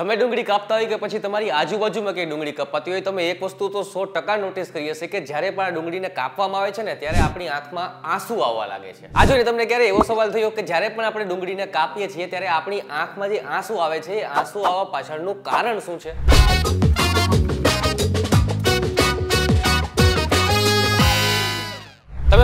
તમે ડુંગળી કાપતા હોય કે પછી તમારી આજુબાજુમાં કઈ ડુંગળી કપાતી હોય તમે એક વસ્તુ તો સો ટકા નોટિસ કરી હશે કે જ્યારે પણ આ ડુંગળીને કાપવામાં આવે છે ને ત્યારે આપણી આંખમાં આંસુ આવવા લાગે છે આજે તમને ક્યારે એવો સવાલ થયો કે જ્યારે પણ આપણે ડુંગળીને કાપીએ છીએ ત્યારે આપણી આંખમાં જે આંસુ આવે છે એ આંસુ આવવા પાછળનું કારણ શું છે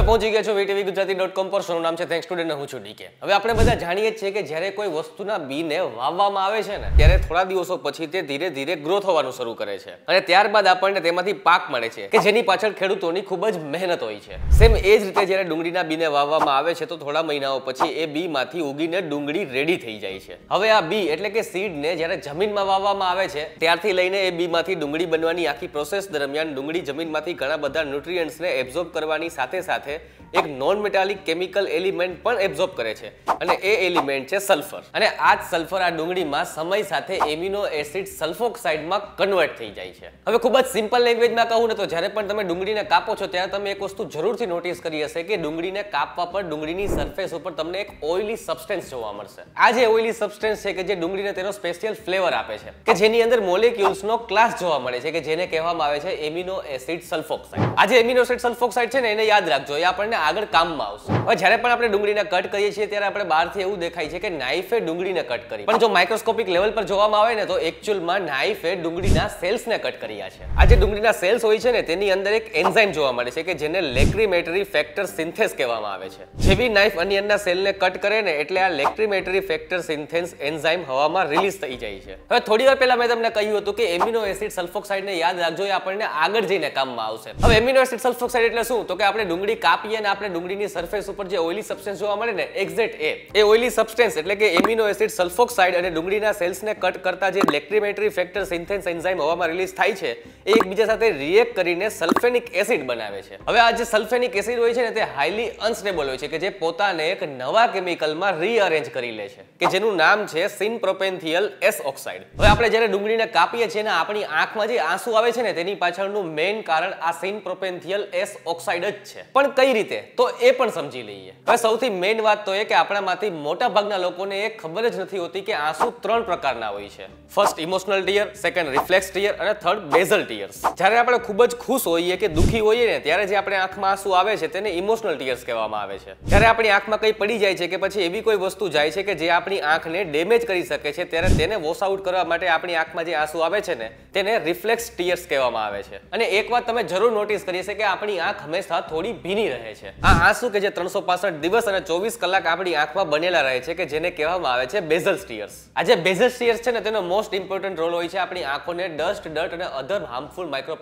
તમે પહોંચી ગયા છો વીટીવી ગુજરાતી ડોટ કોમ પર સોનું નામ છે થેન્ક સ્ટુડન્ટ હું છું ડીકે હવે આપણે બધા જાણીએ છીએ કે જ્યારે કોઈ વસ્તુના બીને વાવવામાં આવે છે ને ત્યારે થોડા દિવસો પછી તે ધીરે ધીરે ગ્રો થવાનું શરૂ કરે છે અને ત્યારબાદ આપણને તેમાંથી પાક મળે છે કે જેની પાછળ ખેડૂતોની ખૂબ જ મહેનત હોય છે સેમ એ જ રીતે જ્યારે ડુંગળીના બીને વાવવામાં આવે છે તો થોડા મહિનાઓ પછી એ બીમાંથી ઉગીને ડુંગળી રેડી થઈ જાય છે હવે આ બી એટલે કે સીડને જ્યારે જમીનમાં વાવવામાં આવે છે ત્યારથી લઈને એ બીમાંથી ડુંગળી બનવાની આખી પ્રોસેસ દરમિયાન ડુંગળી જમીનમાંથી ઘણા બધા ન્યુટ્રિયન્ટ્સને એબ્ઝોર્બ કરવાની સાથે સાથે mensaje એક નોન મેટાલિક કેમિકલ એલિમેન્ટ પણ એબ્ઝોર્બ કરે છે અને એ એલિમેન્ટ છે સલ્ફર અને આ જ સલ્ફર આ ડુંગળીમાં સમય સાથે એમિનો એસિડ સલ્ફોક્સાઇડમાં કન્વર્ટ થઈ જાય છે હવે ખૂબ જ સિમ્પલ લેંગ્વેજમાં કહું ને તો જ્યારે પણ તમે ડુંગળીને કાપો છો ત્યારે તમે એક વસ્તુ જરૂરથી નોટિસ કરી હશે કે ડુંગળીને કાપવા પર ડુંગળીની સરફેસ ઉપર તમને એક ઓઇલી સબસ્ટેન્સ જોવા મળશે આ જે ઓઇલી સબસ્ટેન્સ છે કે જે ડુંગળીને તેનો સ્પેશિયલ ફ્લેવર આપે છે કે જેની અંદર મોલેક્યુલ્સનો ક્લાસ જોવા મળે છે કે જેને કહેવામાં આવે છે એમિનો એસિડ સલ્ફોક્સાઇડ આ જે એમિનો એસિડ સલ્ફોક્સાઇડ છે ને એને યાદ રાખજો એ આપણને આગળ કામમાં આવશે હવે જ્યારે પણ આપણે ડુંગળીને કટ કરીએ છીએ ત્યારે આપણે બહારથી એવું દેખાય છે કે નાઇફે ડુંગળીને કટ કરી પણ જો માઇક્રોસ્કોપિક લેવલ પર જોવામાં આવે ને તો એકચ્યુઅલમાં નાઇફે ડુંગળીના સેલ્સને કટ કર્યા છે આ જે ડુંગળીના સેલ્સ હોય છે ને તેની અંદર એક એન્ઝાઇમ જોવા મળે છે કે જેને લેક્રીમેટરી ફેક્ટર સિન્થેસ કહેવામાં આવે છે જેવી નાઇફ અની અંદરના સેલને કટ કરે ને એટલે આ લેક્રીમેટરી ફેક્ટર સિન્થેસ એન્ઝાઇમ હવામાં રિલીઝ થઈ જાય છે હવે થોડી વાર પહેલા મેં તમને કહ્યું હતું કે એમિનો એસિડ સલ્ફોક્સાઇડને યાદ રાખજો એ આપણને આગળ જઈને કામમાં આવશે હવે એમિનો એસિડ સલ્ફોક્સાઇડ એટલે શું તો કે આપણે ડુંગળી કાપીએ ને આપણે ડુંગળીની સરફેસ ઉપર જે ઓઈલી સબસ્ટન્સ જોવા મળે ને એક્ઝેક્ટ એ એ ઓઇલી સબસ્ટન્સ એટલે કે એમિનો એસિડ સલ્ફોક્સાઇડ અને ડુંગળીના સેલ્સને કટ કરતા જે લેક્ટ્રીમેટરી ફેક્ટર સિન્થેન્સ એન્ઝાઇમ હવામાં રિલીઝ થાય છે એ એકબીજા સાથે રિએક્ટ કરીને સલ્ફેનિક એસિડ બનાવે છે હવે આ જે સલ્ફેનિક એસિડ હોય છે ને તે હાઈલી અનસ્ટેબલ હોય છે કે જે પોતાને એક નવા કેમિકલમાં રીઅરેન્જ કરી લે છે કે જેનું નામ છે સિન પ્રોપેન્થિયલ એસ ઓક્સાઇડ હવે આપણે જ્યારે ડુંગળીને કાપીએ છીએ ને આપણી આંખમાં જે આંસુ આવે છે ને તેની પાછળનું મેઇન કારણ આ સિન પ્રોપેન્થિયલ એસ ઓક્સાઇડ જ છે પણ કઈ રીતે તો એ પણ સમજી લઈએ હવે સૌથી મેઇન વાત તો એ કે આપણામાંથી મોટા ભાગના લોકોને એ ખબર જ નથી હોતી કે આંસુ ત્રણ પ્રકારના હોય છે first emotional tear second reflex tear અને થર્ડ બેઝલ ટીયર્સ જ્યારે આપણે ખૂબ જ ખુશ હોઈએ કે દુઃખી હોઈએ ને ત્યારે જે આપણે આંખમાં આંસુ આવે છે તેને ઇમોશનલ ટીયર્સ કહેવામાં આવે છે જ્યારે આપણી આંખમાં કંઈ પડી જાય છે કે પછી એવી કોઈ વસ્તુ જાય છે કે જે આપણી આંખને ડેમેજ કરી શકે છે ત્યારે તેને વોશ આઉટ કરવા માટે આપણી આંખમાં જે આંસુ આવે છે ને તેને રિફ્લેક્સ ટીયર્સ કહેવામાં આવે છે અને એક વાત તમે જરૂર નોટિસ કરી છે કે આપણી આંખ હંમેશા થોડી ભીની રહે છે છે આ આંસુ કે જે ત્રણસો દિવસ અને ચોવીસ કલાક આપણી આંખમાં બનેલા રહે છે કે જેને કહેવામાં આવે છે બેઝલ સ્ટીયર્સ આ જે બેઝલ સ્ટીયર્સ છે ને તેનો મોસ્ટ ઇમ્પોર્ટન્ટ રોલ હોય છે આપણી આંખોને ડસ્ટ ડર્ટ અને અધર હાર્મફુલ માઇક્રો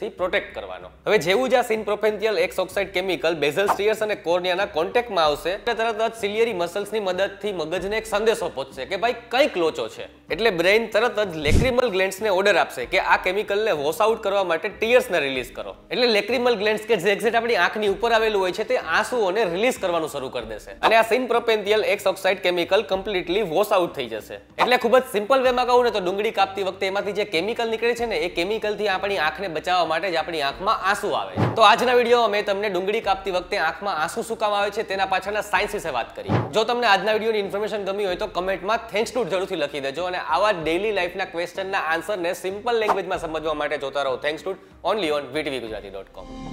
થી પ્રોટેક્ટ કરવાનો હવે જેવું જ આ synpropanethial S oxide chemical basal tears અને કોર્નિયાના કોન્ટેક્ટમાં આવશે તો તરત જ સિલિયરી મસલ્સની મદદથી મગજને એક સંદેશો પહોંચશે કે ભાઈ કંઈક લોચો છે એટલે બ્રેઇન તરત જ લેક્રિમલ ગ્લેન્ડ્સને ઓર્ડર આપશે કે આ કેમિકલને વોશ આઉટ કરવા માટે ટીયર્સને રિલીઝ કરો એટલે લેક્રિમલ ગ્લેન્ડ્સ કે જે એક્ઝેક્ટ આપણી આંખની ઉપર આવેલું હોય હોય છે તે આંસુઓને રિલીઝ કરવાનું શરૂ કરી દેશે અને આ synpropanethial S oxide chemical completely wash out થઈ જશે એટલે ખૂબ જ સિમ્પલ વેમાં કહું ને તો ડુંગળી કાપતી વખતે એમાંથી જે કેમિકલ નીકળે છે ને એ કેમિકલથી આપણી આંખને બચાવવા માટે જ આપણી આંખમાં આંસુ આવે તો આજના વિડીયો મેં તમને ડુંગળી કાપતી વખતે આંખમાં આંસુ શું કામ આવે છે તેના પાછળના સાયન્સ વિશે વાત કરી જો તમને આજના વિડીયોની ઇન્ફોર્મેશન ગમી હોય તો કમેન્ટમાં થેન્ક્સ ટુ જરૂરથી લખી દેજો અને આવા ડેઈલી લાઈફના ક્વેશ્ચનના આન્સરને સિમ્પલ લેંગ્વેજમાં સમજવા માટે જોતા રહો thanks to only on VTV Gujarati dot કોમ